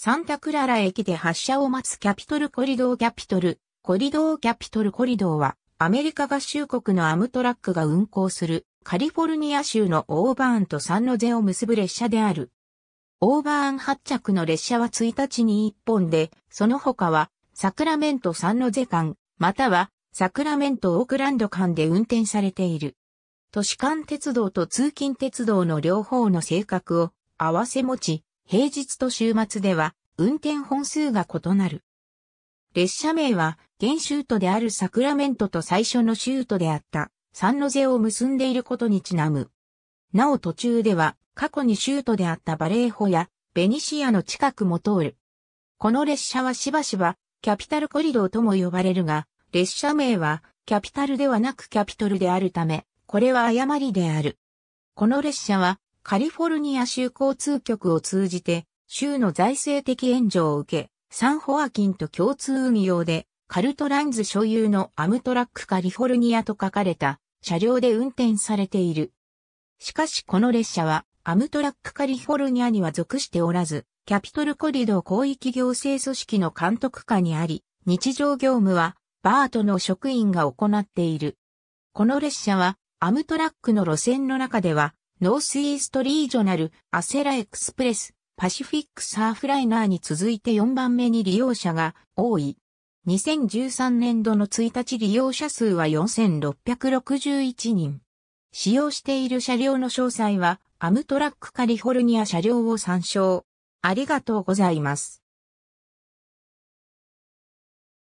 サンタクララ駅で発車を待つキャピトルコリドーキャピトル、コリドーキャピトルコリドーは、アメリカ合衆国のアムトラックが運行するカリフォルニア州のオーバーンとサンノゼを結ぶ列車である。オーバーン発着の列車は1日に1本で、その他はサクラメントサンノゼ間、またはサクラメントオークランド間で運転されている。都市間鉄道と通勤鉄道の両方の性格を合わせ持ち、平日と週末では運転本数が異なる。列車名は、現州都であるサクラメントと最初の州都であったサンノゼを結んでいることにちなむ。なお途中では、過去に州都であったバレーホやベニシアの近くも通る。この列車はしばしば、キャピタルコリドーとも呼ばれるが、列車名は、キャピタルではなくキャピトルであるため、これは誤りである。この列車は、カリフォルニア州交通局を通じて、州の財政的援助を受け、サンホアキンと共通運用で、カルトランズ所有のアムトラックカリフォルニアと書かれた車両で運転されている。しかしこの列車はアムトラックカリフォルニアには属しておらず、キャピトルコリド広域行政組織の監督下にあり、日常業務はバートの職員が行っている。この列車はアムトラックの路線の中ではノースイーストリージョナル、アセラエクスプレス、パシフィックサーフライナーに続いて4番目に利用者が多い。2013年度の1日利用者数は4661人。使用している車両の詳細は、アムトラックカリフォルニア車両を参照。ありがとうございます。